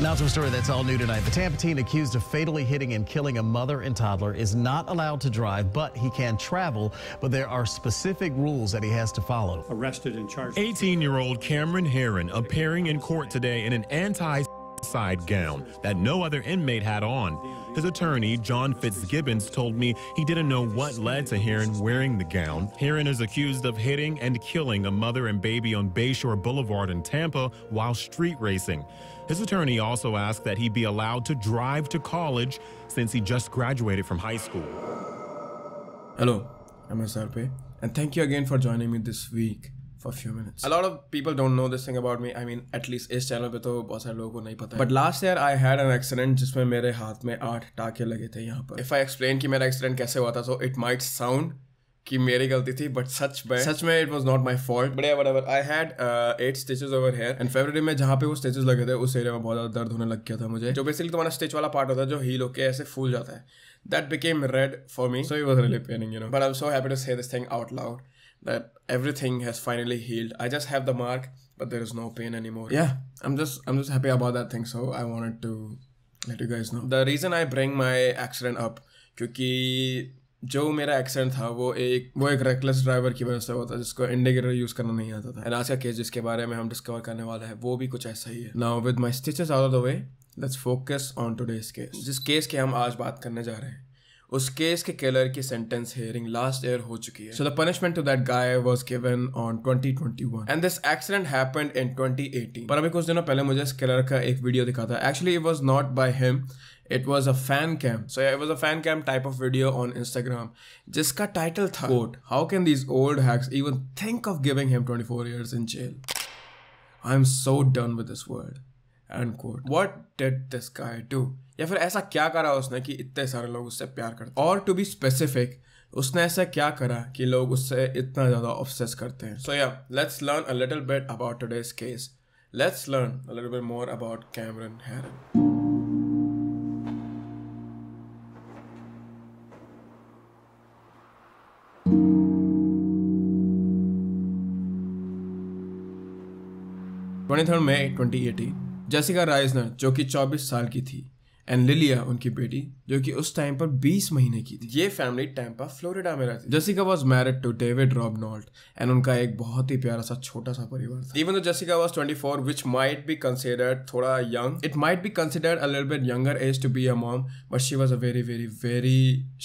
Now to a story that's all new tonight. The Tampa teen accused of fatally hitting and killing a mother and toddler is not allowed to drive, but he can travel. But there are specific rules that he has to follow. Arrested and charged. 18-year-old Cameron Heron appearing in court today in an anti side gown that no other inmate had on. His attorney, John Fitzgibbons, told me he didn't know what led to Heron wearing the gown. Heron is accused of hitting and killing a mother and baby on Bayshore Boulevard in Tampa while street racing. His attorney also asked that he be allowed to drive to college since he just graduated from high school. Hello, I'm SRP, and thank you again for joining me this week. for few minutes. A lot of people don't know this thing about me. I mean, at least इस channel पे तो बहुत सारे लोगों को नहीं पता. But last year I had an accident जिसमें मेरे हाथ में आठ टाके लगे थे यहाँ पर. If I explain कि मेरा accident कैसे हुआ था, so it might sound कि मेरी गलती थी बट सच में सच में it was not my fault but ever I had eight stitches over here and February में जहाँ पे वो स्टिचेज लगे थे उस एरिया में बहुत ज़्यादा दर्द होने लग गया था मुझे जो बेसिकली तुम्हारा स्टिच वाला पार्ट होता है जो हील होकर ऐसे फूल जाता है that became red for me so it was really paining you know but I am so happy to say this thing out loud that everything has finally healed. I just have the mark, but there is no pain anymore. Yeah, I'm just I'm just happy about that thing. So I wanted to let you guys know. The reason I bring my accident up क्योंकि जो मेरा accident था वो एक वो एक reckless driver की वजह से हुआ था जिसको इंडिकेटर यूज़ करना नहीं आता था एंड आज का केस जिसके बारे में हम डिस्कवर करने वाले हैं वो भी कुछ ऐसा ही है now with my stitches out of the way let's focus on today's case जिस केस के हम आज बात करने जा रहे हैं उस केस के किलर की सेंटेंस हियरिंग लास्ट ईयर हो चुकी है so the punishment to that guy was given on 2021 and this accident happened in 2018 पर अभी कुछ दिनों पहले मुझे इस किलर का एक वीडियो दिखा था actually it was not by him it was a fan cam so it was a fan cam type of video on Instagram जिसका टाइटल था quote how can these old hacks even think of giving him 24 years in jail I am so done with this world unquote what did this guy do या फिर ऐसा क्या करा उसने कि इतने सारे लोग उससे प्यार करते और टू बी स्पेसिफिक उसने ऐसा क्या करा कि लोग उससे इतना ज़्यादा ऑफसेस करते हैं सो या let's learn a little bit about today's case let's learn a little bit more about Cameron Herron twenty third May twenty eighteen Jessica Reisinger जो कि 24 साल की थी एंड लिलिया उनकी बेटी जो कि उस टाइम पर 20 महीने की थी ये फैमिली टैंपा फ्लोरिडा में रहती Jessica was married to David Raubenolt and उनका एक बहुत ही प्यारा सा छोटा सा परिवार था even though Jessica was 24 which might be considered थोड़ा young it might be considered a little bit younger age to be a mom but she was a very very very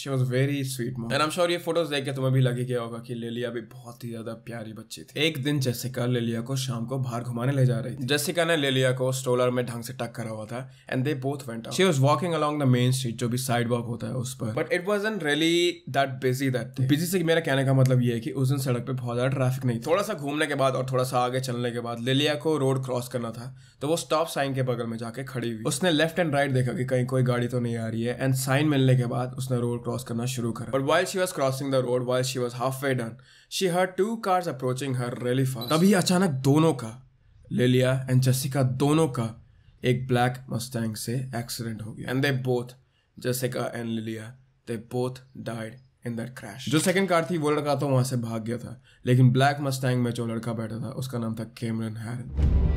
she was very sweet mom and I am sure ये photos देख के तुम्हें भी लगे गया होगा कि लेलिया भी बहुत ही ज्यादा प्यारी बच्ची थी एक दिन जेसिका लेलिया को शाम को बाहर घुमाने ले जा रही थी जेसिका ने लेलिया को स्ट्रोलर में ढंग से टक करा हुआ था and they both went out she was walking along the main street जो भी साइड वर्क होता है उस पर but it wasn't really that busy that busy से मेरा कहने का मतलब ये है कि उस दिन सड़क पे बहुत ज़्यादा ट्रैफिक नहीं थोड़ा सा घूमने के बाद और थोड़ा सा आगे चलने के बाद लिलिया को रोड क्रॉस करना था तो वो स्टॉप साइन के बगल में जाके खड़ी हुई उसने लेफ्ट एंड राइट देखा कि कहीं कोई गाड़ी तो नहीं आ रही है एंड साइन मिलने के बाद उसने रोड क्रॉस करना शुरू करा but while she was crossing the road while she was halfway done she her two cars approaching her really fast तभी अचानक दोनों का लिलिया एंड जसिका दोनों का एक ब्लैक मस्टैंग से एक्सीडेंट हो गया and they both Jessica and Lilia they both died in that crash जो सेकंड कार थी वो लड़का तो वहाँ से भाग गया था लेकिन ब्लैक मस्टैंग में जो लड़का बैठा था उसका नाम था Cameron Herron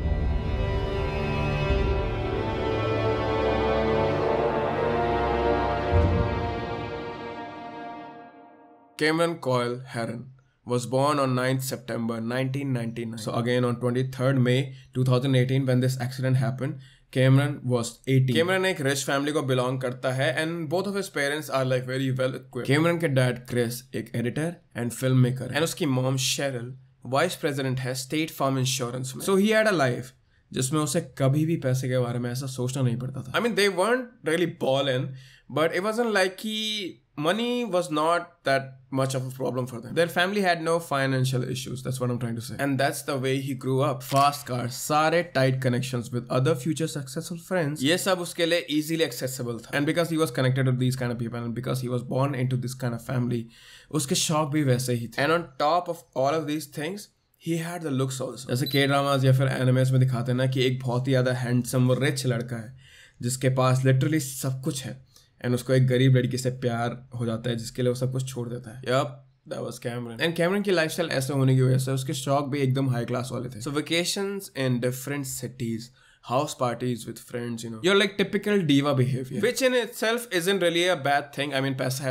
Cameron Coyle Heron was born on 9th September 1999. So again on 23rd May 2018 when this accident happened, Cameron was 18. Cameron एक रिच फैमिली को बिलोंग करता है and both of his parents are like very well Cameron के dad Chris एक editor and film maker and उसकी mom Sheryl vice president है State Farm insurance में so he had a life जिसमें उसे कभी भी पैसे के बारे में ऐसा सोचना नहीं पड़ता था I mean they weren't really balling but it was like की money was not that much of a problem for them. Their family had no financial issues. That's what I'm trying to say. And that's the way he grew up. Fast car, sare tight connections with other future successful friends. Yes, सब uske liye easily accessible tha. And because he was connected to these kind of people and because he was born into this kind of family, uske shock bhi waise hi थे. And on top of all of these things, He had the looks also. जैसे के dramas या फिर animes में दिखाते हैं ना कि एक बहुत ही ज़्यादा हैंडसम और रिच लड़का है जिसके पास लिटरली सब कुछ है एंड उसको एक गरीब लड़की से प्यार हो जाता है जिसके लिए वो सब कुछ छोड़ देता है yep. उसके शौक भी एकदम थे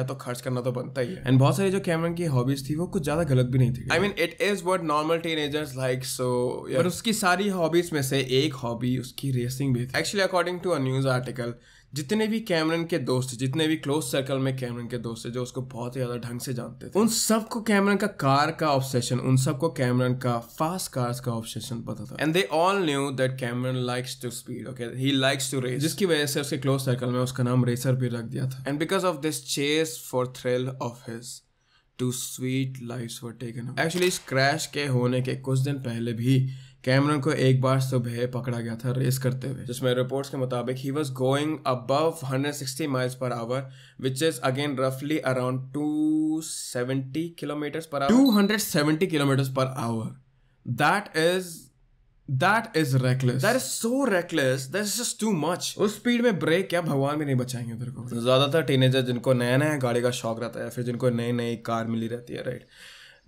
तो खर्च करना तो बनता ही है एंड बहुत सारी जो कैमरन की हॉबीज थी वो कुछ ज्यादा गलत भी नहीं थी I mean it is what normal teenagers like so उसकी सारी हॉबीज में से एक हॉबी उसकी रेसिंग भी थी एक्चुअली अकॉर्डिंग टू अर्टिकल जितने भी कैमरन के दोस्त जितने भी क्लोज सर्कल में कैमरन के दोस्त है जो उसको बहुत ही ज़्यादा ढंग से जानते थे उन सबको कैमरन का कार का ऑब्सेशन उन सबको कैमरन का फास्ट कार्स का ऑब्सेशन पता था and they all knew that Cameron likes to speed okay he likes to race जिसकी वजह से उसके क्लोज सर्कल में उसका नाम रेसर भी रख दिया था and because of this chase for thrill of his two sweet life were taken actually इस क्रैश के होने के कुछ दिन पहले भी कैमरन को एक बार सुबह पकड़ा गया था रेस करते हुए जिसमें रिपोर्ट्स के मुताबिक he was going above sixty miles per hour which is again रफली around to seventy kilometre per hour seventy kilometre per hour that is that is reckless that is so reckless that is just too much उस speed में brake क्या भगवान भी नहीं बचाएंगे तेरे को ज्यादातर टीनेजर जिनको नया नया गाड़ी का शौक रहता है फिर जिनको नई नई कार मिली रहती है right right?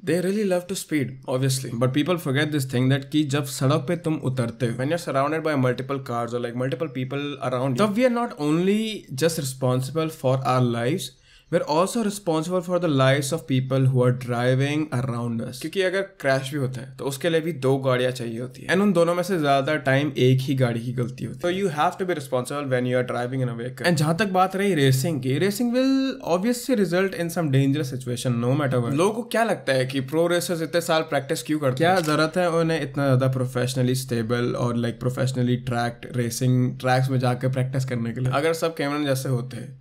they really love to speed obviously but people forget this thing that ki jab sadak pe tum utarte when you're surrounded by multiple cars or like multiple people around you तब we are not only just responsible for our lives we're also responsible for the life of people who are driving around us क्योंकि अगर crash भी होता है तो उसके लिए भी दो गाड़ियाँ चाहिए होती है एंड उन दोनों में से ज़्यादा टाइम एक ही गाड़ी की गलती होती है तो you have to be responsible when you are driving in a vehicle and जहां तक बात रही रेसिंग की racing will obviously result in some dangerous situation no matter लोगों को क्या लगता है कि प्रो रेसर्स इतने साल प्रैक्टिस क्यों करते क्या ज़रूरत है उन्हें इतना ज़्यादा प्रोफेशनली स्टेबल और like professionally track racing tracks में जाकर प्रैक्टिस करने के लिए अगर सब कैमरन जैसे होते हैं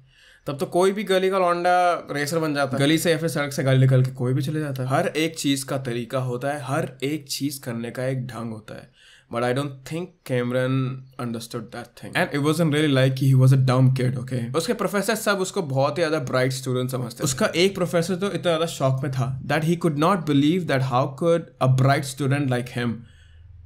तब तो कोई भी गली का लौंडा रेसर बन जाता है गली से या फिर सड़क से गाली निकल के कोई भी चले जाता है हर एक चीज़ का तरीका होता है हर एक चीज़ करने का एक ढंग होता है but I don't think Cameron understood that thing and it was really like he was a dumb kid okay उसके प्रोफेसर सब उसको बहुत ही ज़्यादा ब्राइट स्टूडेंट समझते उसका एक प्रोफेसर तो इतना ज़्यादा शौक में था that he could not believe that how could a bright student like him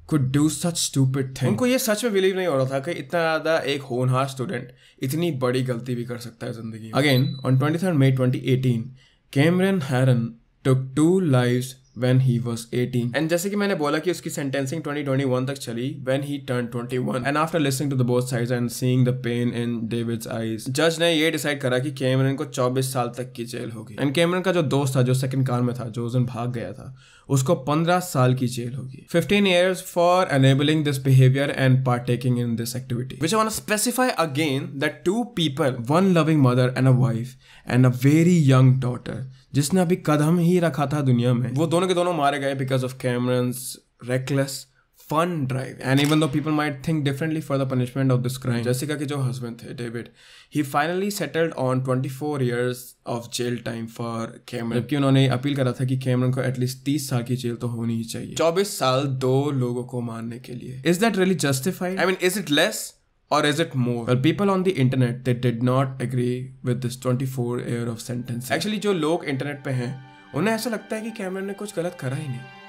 could do such stupid thing उनको ये सच में बिलीव नहीं हो रहा था कि इतना ज़्यादा एक होनहार स्टूडेंट इतनी बड़ी गलती भी कर सकता है ज़िंदगी again on twenty third May twenty eighteen Cameron Herron took two lives when he was 18 and जैसे कि मैंने बोला कि उसकी sentencing 2021 तक चली when he turned 21 and after listening to the both sides and seeing the pain in David's eyes जज ने ये डिसाइड करा कि कैमरन को 24 साल तक की जेल होगी एंड कैमरन का जो दोस्त था जो सेकंड कार में था जो उस दिन भाग गया था उसको 15 साल की जेल होगी 15 years for enabling this behavior and partaking in this activity which I want to specify again that two people one loving mother and a wife and a very young daughter जिसने अभी कदम ही रखा था दुनिया में वो दोनों के दोनों मारे गए because of Cameron's reckless fun drive and even though people might think differently for the punishment of this crime Jessica के जो हस्बैंड थे David he finally settled on twenty four years of jail time for Cameron जबकि उन्होंने appeal करा था कि Cameron को at least तीस साल की जेल तो होनी ही चाहिए चौबीस साल दो लोगों को मारने के लिए is that really justified I mean is it less Or is it more? Well, people on the internet, they did not agree with this 24 year of sentence. Actually, jo log internet pe hain unhe aisa lagta hai ki cameron ne kuch galat kara hi nahi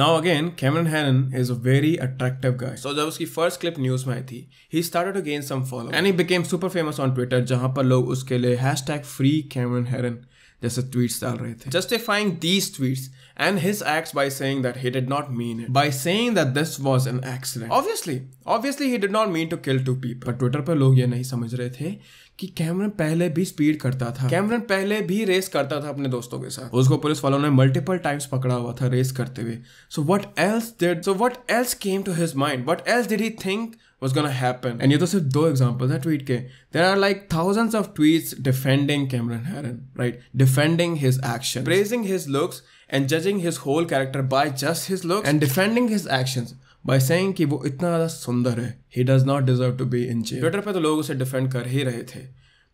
Now again, Cameron Hannon is a very attractive guy. So जब उसकी first clip news में आई थी, he started to gain some followers and he became super famous on Twitter जहाँ पर लोग उसके लिए hashtag free Cameron Hannon जैसे ट्वीट्स डाल रहे थे justifying these tweets and his acts by saying that he did not mean it by saying that this was an accident obviously obviously he did not mean to kill two people but twitter पर लोग ये नहीं समझ रहे थे कि Cameron पहले भी स्पीड करता था कैमरन पहले भी रेस करता था अपने दोस्तों के साथ उसको पुलिस वालों ने मल्टीपल टाइम्स पकड़ा हुआ था रेस करते हुए so what else did so what else came to his mind what else did he think was gonna happen and ये तो सिर्फ दो एग्जांपल्स हैं ट्वीट के there are like thousands of tweets defending Cameron Heron right defending his actions praising his looks and judging his whole character by just his looks and defending his actions by saying कि वो इतना ज़्यादा सुंदर है he does not deserve to be in jail Twitter पे तो लोग उसे डिफेंड कर ही रहे थे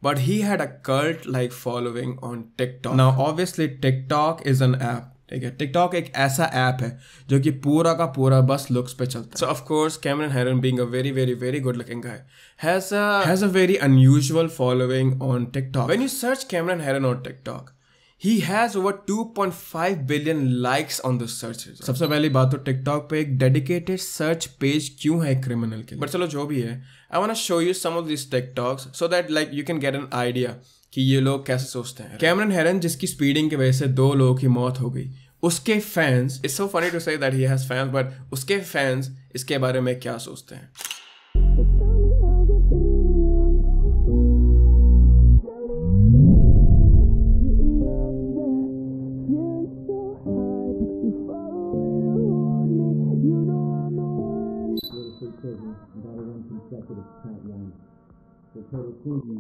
But he had a cult like following on TikTok. Now, obviously, TikTok is an app ठीक है टिकटॉक एक ऐसा ऐप है जो कि पूरा का पूरा बस लुक्स पे चलता है so of course Cameron Herron being a very very very good looking guy has a has a very unusual following on TikTok when you search Cameron Herron on TikTok he has over 2.5 billion likes on the search सबसे पहली बात तो TikTok पे एक dedicated search page क्यों है criminal के but चलो जो भी है I want to show you some of this TikToks so that like you can get an idea कि ये लोग कैसे सोचते हैं कैमरन हेरन जिसकी स्पीडिंग की वजह से दो लोगों की मौत हो गई उसके fans it's so funny to say that he has fans but उसके फैंस इसके बारे में क्या सोचते हैं Cool.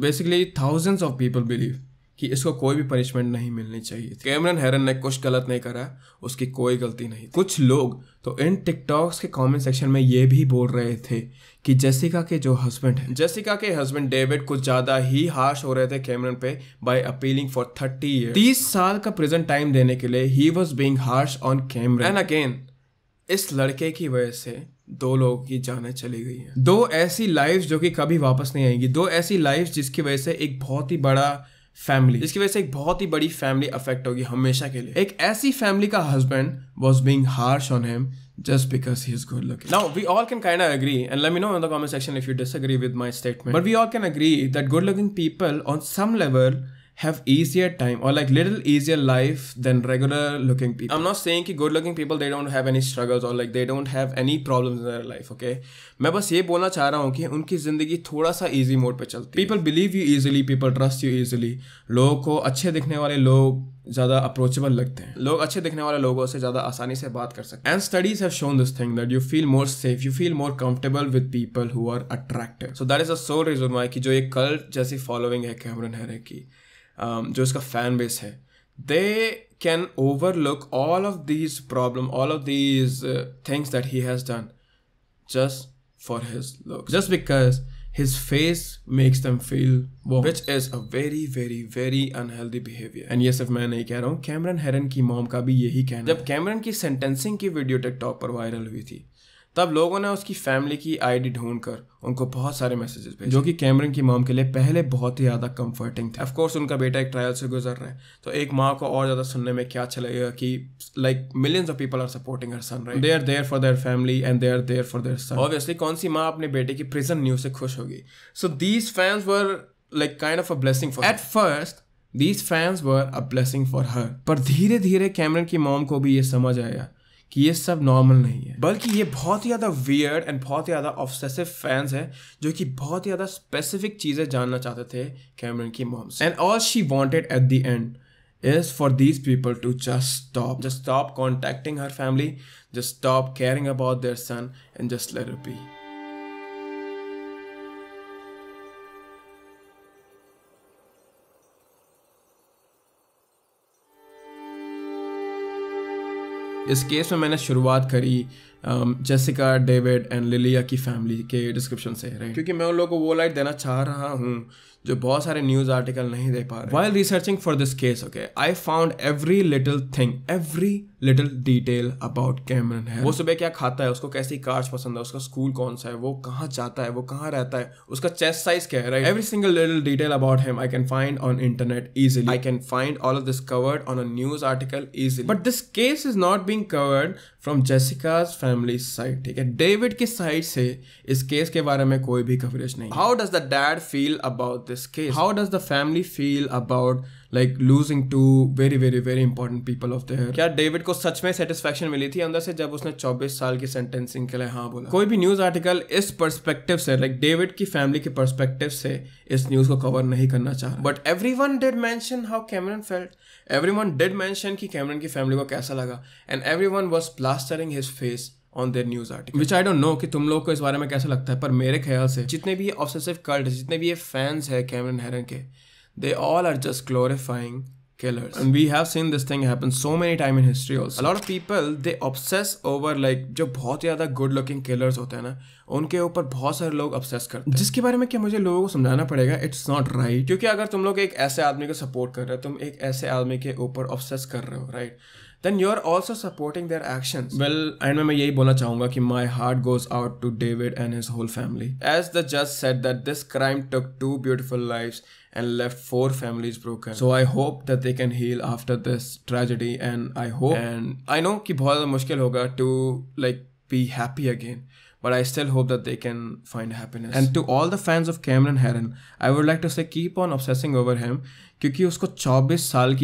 Basically thousands of people believe कि इसको कोई भी पनिशमेंट नहीं मिलनी चाहिए कैमरन हैरन ने कुछ गलत नहीं करा उसकी कोई गलती नहीं कुछ लोग तो इन टिकटॉक्स के कमेंट सेक्शन में ये भी बोल रहे थे कि जेसिका के जो हस्बैंड हैं जेसिका के हस्बैंड डेविड कुछ ज़्यादा ही हार्श हो रहे थे कैमरन पे by appealing for thirty year तीस साल का प्रेजेंट टाइम देने के लिए he was being harsh on Cameron and again इस लड़के की वजह से दो लोगों की जानें चली गई है दो ऐसी लाइफ जो कि कभी वापस नहीं आएंगी दो ऐसी लाइफ जिसकी वजह से एक बहुत ही बड़ा फैमिली जिसकी वजह से एक बहुत ही बड़ी फैमिली अफेक्ट होगी हमेशा के लिए एक ऐसी फैमिली का husband was being harsh on him just because he is good look now we all can can agree and let me know in the comment section if you disagree with my statement but we all can agree that good looking people on some level have easier time or like little easier life than regular looking people i'm not saying कि good looking people they don't have any struggles or like they don't have any problems in their life okay मैं बस ये बोलना चाह रहा हूँ कि उनकी ज़िंदगी थोड़ा सा easy मोड पे चलती people believe you easily people trust you easily लोगों को अच्छे दिखने वाले लोग ज़्यादा अप्रोचेबल लगते हैं लोग अच्छे दिखने वाले लोगों से ज़्यादा आसानी से बात कर सकते हैं and studies have shown this thing that you feel more safe you feel more comfortable with people who are attractive so that is a sole reason why कि जो ये कल्ट जैसी फॉलोइंग है कैमरन हैरे की Um, जो इसका fan base है they can overlook all of these problem all of these things that he has done just for his look just because his face makes them feel warm which is a very very very unhealthy behavior and ये सिर्फ मैं नहीं कह रहा हूँ Cameron हेरन की mom का भी यही कहना जब कैमरन की सेंटेंसिंग की वीडियो टिकटॉक पर वायरल हुई थी तब लोगों ने उसकी फैमिली की आईडी ढूंढकर उनको बहुत सारे मैसेजेस भेजे जो कि कैमरन की मॉम के लिए पहले बहुत ही ज़्यादा कंफर्टिंग थे ऑफकोर्स उनका बेटा एक ट्रायल से गुजर रहा है तो एक माँ को और ज़्यादा सुनने में क्या अच्छा लगेगा कि like millions of people are supporting her son right they are there for their family and they are there for their son obviously कौन सी माँ अपने बेटे की प्रिजन न्यूज से खुश होगी so these fans were like kind of a blessing for at first these fans were a blessing for her पर धीरे धीरे कैमरन की मॉम को भी ये समझ आया कि ये सब नॉर्मल नहीं है बल्कि ये बहुत ही ज़्यादा वियर्ड एंड बहुत ही ज़्यादा ऑफ्सेसिव फैंस हैं जो कि बहुत ही ज़्यादा स्पेसिफिक चीज़ें जानना चाहते थे कैमरन की मॉम से and all she wanted at the end is for these people to just stop just stop contacting her family just stop caring about their son and just let be इस case में मैंने शुरुआत करी Jessica David and लिलिया की family के description से रहे क्योंकि मैं उन लोगों को वो लाइट देना चाह रहा हूँ जो बहुत सारे न्यूज़ आर्टिकल नहीं दे पा रहे while researching for this case okay I found every little thing every little detail about Cameron है वो सुबह क्या खाता है उसको कैसी कार्स पसंद है उसका स्कूल कौन सा है वो कहाँ जाता है वो कहाँ रहता है उसका चेस्ट साइज क्या है every single little detail about him I can find on internet easily I can find all of this covered on a news article easily but this case is not being covered from Jessica's family side ठीक है David की side से इस case के बारे में कोई भी कवरेज नहीं how does the dad feel about this case how does the family feel about like losing two very very very important people of their क्या डेविड को सच में सेटिस्फेक्शन मिली थी अंदर से जब उसने 24 साल की सेंटेंसिंग के लिए हाँ बोला कोई भी न्यूज़ आर्टिकल इस परस्पेक्टिव से लाइक like डेविड की फैमिली के परस्पेक्टिव से इस न्यूज़ को कवर नहीं करना चाह but everyone did mention how Cameron felt everyone did mention कि कैमरन की फैमिली को कैसा लगा and everyone was plastering his face on their news article which I don't know कि तुम लोग को इस बारे में कैसा लगता है पर मेरे ख्याल से जितने भी ऑफिसिव कल्ट जितने भी ये फैंस है कैमरन हेरन के they all are just glorifying killers and we have seen this thing happen so many time in history also a lot of people they obsess over like जो बहुत ज़्यादा good looking killers होते हैं ना उनके ऊपर बहुत सारे लोग obsess करते हैं जिसके बारे में क्या मुझे लोगों को समझाना पड़ेगा it's not right क्योंकि अगर तुम लोग एक ऐसे आदमी को support कर रहे हो तुम एक ऐसे आदमी के ऊपर obsess कर रहे हो right then you are also supporting their actions. Well, end में मैं यही बोलना चाहूंगा कि my heart goes out to David and his whole family. As the judge said that this crime took two beautiful lives and left four families broken. So I hope that they can heal after this tragedy and I hope and I know कि बहुत मुश्किल hoga to like be happy again. But I still hope that they can find happiness. And to all the fans of Cameron Heron, I would like to say keep on obsessing over him क्योंकि उसको 24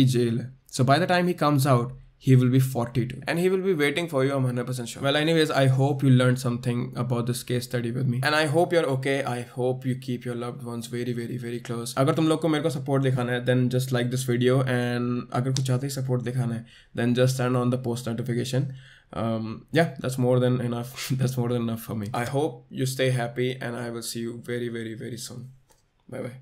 years jail. So by the time he comes out, he will be 42 and he will be waiting for you i'm 100% sure well anyways i hope you learned something about this case study with me and i hope you're okay i hope you keep your loved ones very very very close agar tum log ko mere ko support dikhana hai then just like this video and agar kuch aata support dikhana hai then just turn on the post notification um yeah that's more than enough that's more than enough for me i hope you stay happy and i will see you very very very soon bye bye